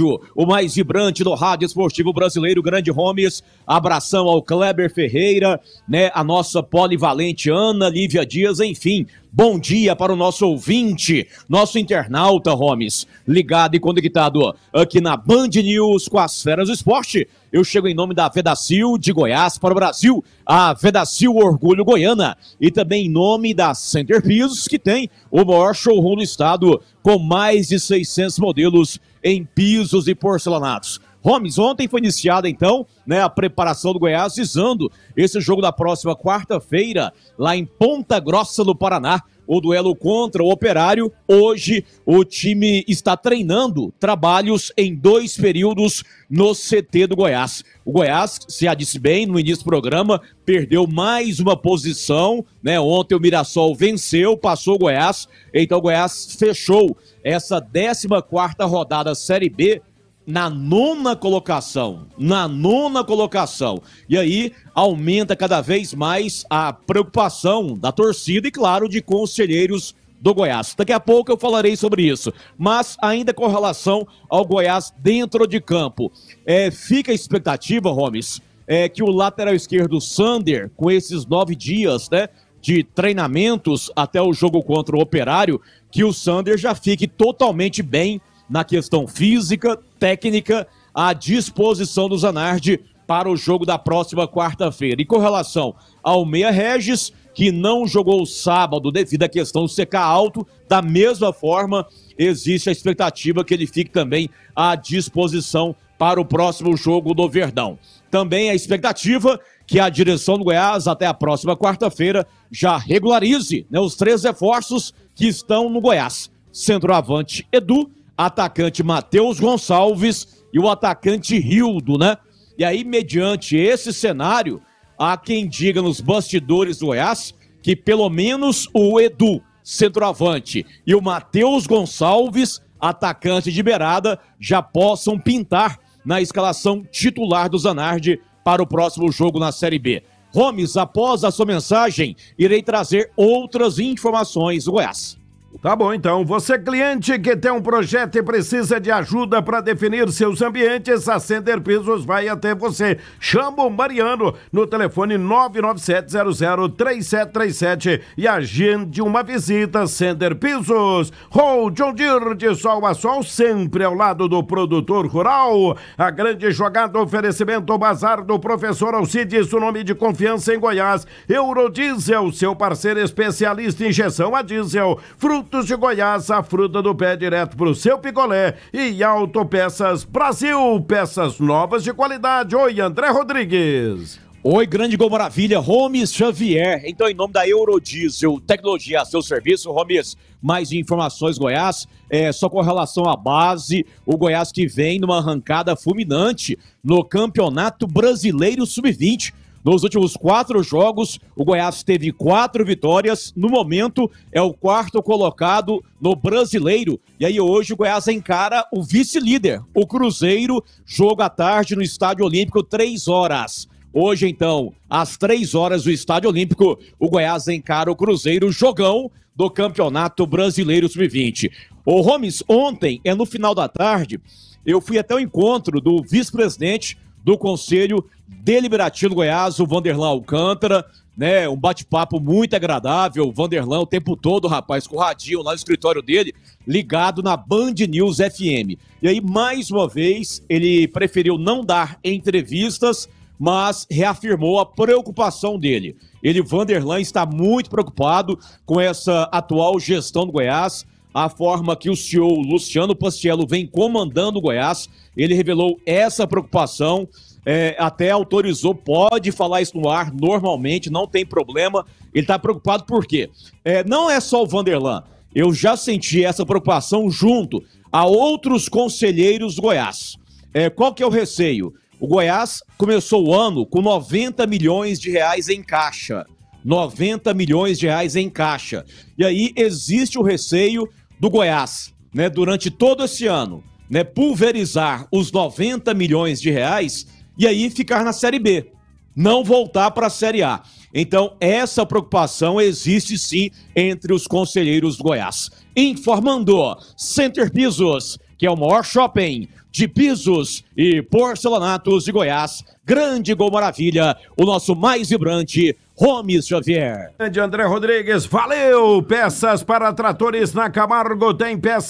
rádio, o mais vibrante do rádio esportivo brasileiro, Grande Homes. Abração ao Kleber Ferreira, né? A nossa polivalente Ana Lívia Dias, enfim, bom dia para o nosso ouvinte, nosso internauta Romes, ligado e conectado aqui na Band News com as feras do esporte. Eu chego em nome da Vedacil de Goiás para o Brasil, a Vedacil Orgulho Goiana, e também em nome da Center Pisos, que tem o maior showroom do estado, com mais de 600 modelos em pisos e porcelanatos. Gomes, ontem foi iniciada então né, a preparação do Goiás visando esse jogo da próxima quarta-feira lá em Ponta Grossa do Paraná. O duelo contra o Operário. Hoje o time está treinando trabalhos em dois períodos no CT do Goiás. O Goiás, se já disse bem no início do programa, perdeu mais uma posição, né? Ontem o Mirassol venceu, passou o Goiás, então o Goiás fechou essa 14 quarta rodada Série B na nona colocação. Na nona colocação. E aí aumenta cada vez mais a preocupação da torcida e, claro, de conselheiros do Goiás. Daqui a pouco eu falarei sobre isso. Mas ainda com relação ao Goiás dentro de campo. É, fica a expectativa, Romes, é, que o lateral esquerdo Sander, com esses nove dias, né? de treinamentos até o jogo contra o Operário, que o Sander já fique totalmente bem na questão física, técnica, à disposição do Zanardi para o jogo da próxima quarta-feira. E com relação ao Meia Regis, que não jogou sábado devido à questão do secar alto, da mesma forma, existe a expectativa que ele fique também à disposição para o próximo jogo do Verdão. Também a expectativa que a direção do Goiás, até a próxima quarta-feira, já regularize né, os três reforços que estão no Goiás. Centroavante Edu, atacante Matheus Gonçalves e o atacante Rildo, né? E aí, mediante esse cenário, há quem diga nos bastidores do Goiás que pelo menos o Edu, centroavante, e o Matheus Gonçalves, atacante de beirada, já possam pintar na escalação titular do Zanardi para o próximo jogo na Série B. Gomes, após a sua mensagem, irei trazer outras informações do Goiás. Tá bom, então. Você, cliente que tem um projeto e precisa de ajuda para definir seus ambientes, a Cender Pisos vai até você. Chama o Mariano no telefone 997003737 e agende uma visita. Cender Pisos. Rol John Deere de sol a sol, sempre ao lado do produtor rural. A grande jogada oferecimento bazar do professor Alcides, o nome de confiança em Goiás. Eurodiesel, seu parceiro especialista em injeção a diesel. Fru Frutos de Goiás, a fruta do pé direto pro seu picolé. E Autopeças Brasil, peças novas de qualidade. Oi, André Rodrigues. Oi, grande Gol Maravilha, Romes Xavier. Então, em nome da Eurodiesel, tecnologia a seu serviço, Romes, mais informações, Goiás. É, só com relação à base, o Goiás que vem numa arrancada fulminante no Campeonato Brasileiro Sub-20. Nos últimos quatro jogos, o Goiás teve quatro vitórias. No momento, é o quarto colocado no brasileiro. E aí, hoje, o Goiás encara o vice-líder, o Cruzeiro. Jogo à tarde no Estádio Olímpico, três horas. Hoje, então, às três horas do Estádio Olímpico, o Goiás encara o Cruzeiro, jogão do Campeonato Brasileiro Sub-20. O Holmes ontem, é no final da tarde, eu fui até o encontro do vice-presidente do Conselho Deliberativo do Goiás, o Vanderlan Alcântara, né? Um bate-papo muito agradável. O Vanderlan o tempo todo, rapaz, com o radinho lá no escritório dele, ligado na Band News FM. E aí, mais uma vez, ele preferiu não dar entrevistas, mas reafirmou a preocupação dele. Ele, Vanderlan, está muito preocupado com essa atual gestão do Goiás a forma que o CEO Luciano Pastiello vem comandando o Goiás. Ele revelou essa preocupação, é, até autorizou, pode falar isso no ar normalmente, não tem problema. Ele está preocupado por quê? É, não é só o Vanderlan. Eu já senti essa preocupação junto a outros conselheiros do Goiás. É, qual que é o receio? O Goiás começou o ano com 90 milhões de reais em caixa. 90 milhões de reais em caixa. E aí existe o receio do Goiás, né, durante todo esse ano, né, pulverizar os 90 milhões de reais e aí ficar na Série B, não voltar para a Série A. Então, essa preocupação existe sim entre os conselheiros do Goiás. Informando, Center Pisos que é o maior shopping de pisos e porcelanatos de Goiás. Grande Gol Maravilha, o nosso mais vibrante Romes Xavier. Grande André Rodrigues, valeu! Peças para tratores na Camargo, tem peças.